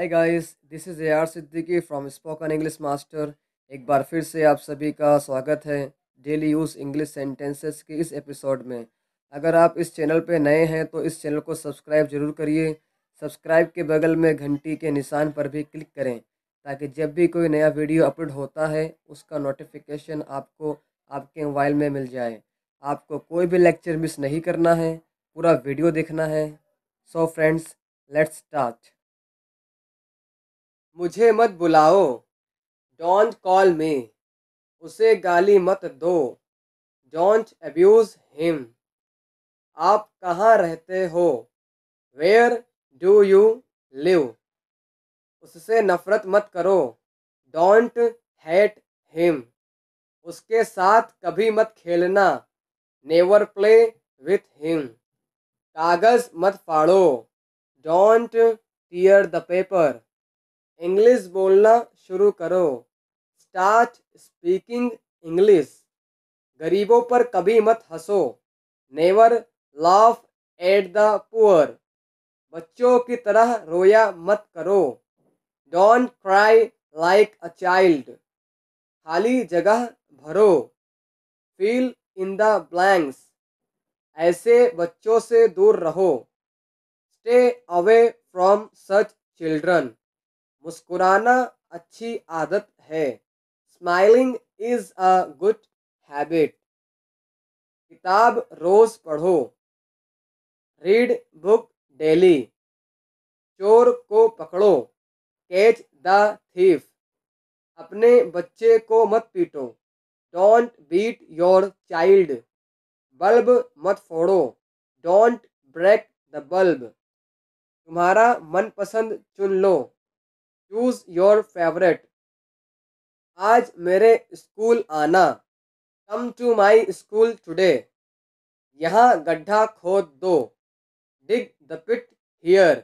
hi guys this is A R Siddiqui from spoken English master एक बार फिर से आप सभी का स्वागत है डेली यूज़ इंग्लिश सेंटेंसेस के इस एपिसोड में अगर आप इस चैनल पर नए हैं तो इस चैनल को सब्सक्राइब जरूर करिए सब्सक्राइब के बगल में घंटी के निशान पर भी क्लिक करें ताकि जब भी कोई नया वीडियो अपलोड होता है उसका नोटिफिकेशन आपको आपके मोबाइल में मिल जाए आपको कोई भी लेक्चर मिस नहीं करना है पूरा वीडियो देखना है सो फ्रेंड्स लेट्स स्टार्ट मुझे मत बुलाओ डोंट कॉल मी उसे गाली मत दो डोंट अब्यूज़ हिम आप कहाँ रहते हो वेयर डू यू लिव उससे नफ़रत मत करो डोंट हेट हिम उसके साथ कभी मत खेलना नेवर प्ले विथ हिम कागज़ मत फाड़ो don't tear the paper English बोलना शुरू करो स्टार्ट स्पीकिंग इंग्लिश गरीबों पर कभी मत हंसो never laugh at the poor बच्चों की तरह रोया मत करो don't cry like a child खाली जगह भरो फील इन द ब्लैंक्स ऐसे बच्चों से दूर रहो stay away from such children मुस्कुराना अच्छी आदत है smiling is a good habit किताब रोज पढ़ो रीड बुक डेली चोर को पकड़ो कैच द थीफ अपने बच्चे को मत पीटो don't beat your child bulb मत फोड़ो डोंट ब्रेक द बल्ब तुम्हारा मनपसंद चुन लो चूज योर फेवरेट आज मेरे स्कूल आना come to my school today यहाँ गड्ढा खोद दो डिग द पिट हियर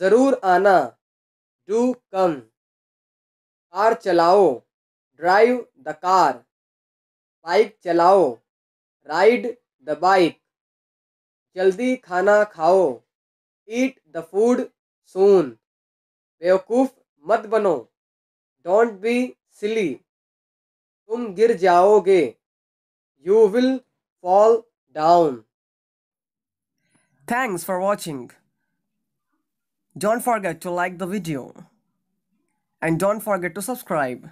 ज़रूर आना डू कम कार चलाओ ड्राइव द कार बाइक चलाओ राइड द बाइक जल्दी खाना खाओ ईट द फूड सून बेवकूफ़ मत बनो डोंट बी सिली तुम गिर जाओगे you will fall down thanks for watching don't forget to like the video and don't forget to subscribe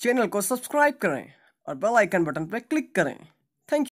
channel को सब्सक्राइब करें और बेल आइकन बटन पर क्लिक करें